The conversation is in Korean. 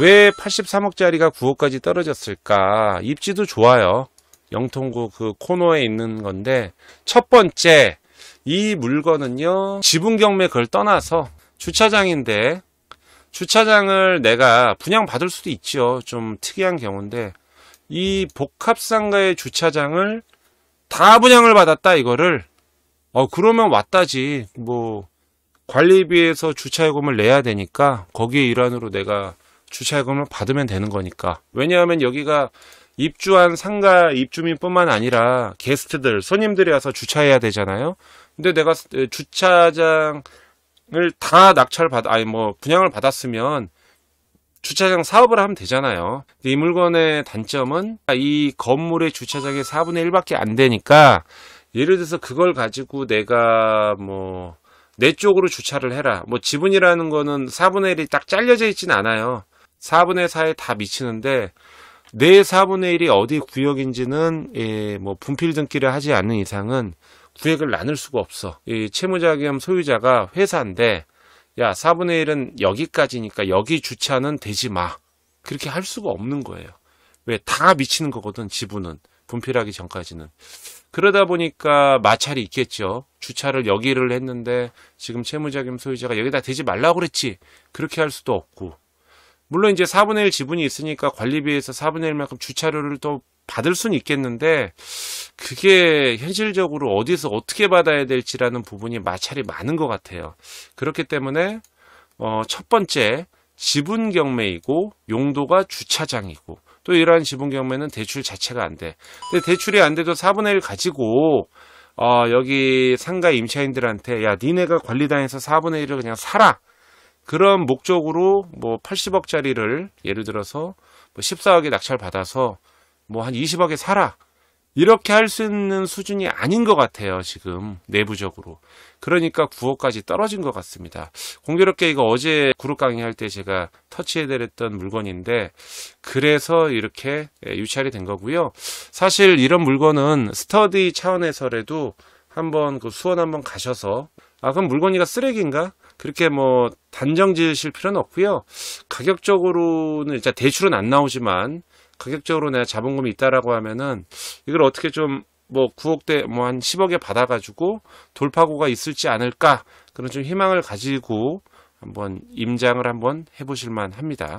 왜 83억짜리가 9억까지 떨어졌을까? 입지도 좋아요. 영통구 그 코너에 있는 건데 첫 번째 이 물건은요 지분 경매 그걸 떠나서 주차장인데 주차장을 내가 분양받을 수도 있죠. 좀 특이한 경우인데 이 복합상가의 주차장을 다 분양을 받았다 이거를 어 그러면 왔다지 뭐 관리비에서 주차요금을 내야 되니까 거기에 일환으로 내가 주차요금을 받으면 되는 거니까. 왜냐하면 여기가 입주한 상가 입주민뿐만 아니라 게스트들, 손님들이 와서 주차해야 되잖아요. 근데 내가 주차장을 다 낙찰 받아, 아니 뭐 분양을 받았으면 주차장 사업을 하면 되잖아요. 근데 이 물건의 단점은 이 건물의 주차장의 4분의 1밖에 안 되니까 예를 들어서 그걸 가지고 내가 뭐 내 쪽으로 주차를 해라. 뭐 지분이라는 거는 4분의 1이 딱 잘려져 있진 않아요. 4분의 4에 다 미치는데 내 4분의 1이 어디 구역인지는 예, 뭐 분필 등기를 하지 않는 이상은 구획을 나눌 수가 없어. 이 채무자 금 소유자가 회사인데 야 4분의 1은 여기까지니까 여기 주차는 되지 마. 그렇게 할 수가 없는 거예요. 왜 다 미치는 거거든 지분은 분필하기 전까지는. 그러다 보니까 마찰이 있겠죠. 주차를 여기를 했는데 지금 채무자 금 소유자가 여기다 대지 말라고 그랬지. 그렇게 할 수도 없고 물론 이제 4분의 1 지분이 있으니까 관리비에서 4분의 1만큼 주차료를 또 받을 수는 있겠는데 그게 현실적으로 어디서 어떻게 받아야 될지라는 부분이 마찰이 많은 것 같아요. 그렇기 때문에 어, 첫 번째 지분 경매이고 용도가 주차장이고 또 이러한 지분 경매는 대출 자체가 안 돼. 근데 대출이 안 돼도 4분의 1 가지고 어, 여기 상가 임차인들한테 야 니네가 관리당에서 4분의 1을 그냥 사라. 그런 목적으로 뭐 80억짜리를 예를 들어서 뭐 14억에 낙찰받아서 뭐 한 20억에 사라. 이렇게 할 수 있는 수준이 아닌 것 같아요, 지금, 내부적으로. 그러니까 9억까지 떨어진 것 같습니다. 공교롭게 이거 어제 그룹 강의할 때 제가 터치해드렸던 물건인데, 그래서 이렇게 예, 유찰이 된 거고요. 사실 이런 물건은 스터디 차원에서라도 한번 그 수원 한번 가셔서, 아, 그럼 물건이가 쓰레기인가? 그렇게 뭐 단정 지으실 필요는 없고요. 가격적으로는 일단 대출은 안 나오지만 가격적으로 내가 자본금이 있다라고 하면은 이걸 어떻게 좀 뭐 9억대 뭐 한 10억에 받아가지고 돌파구가 있을지 않을까 그런 좀 희망을 가지고 한번 임장을 한번 해보실만 합니다.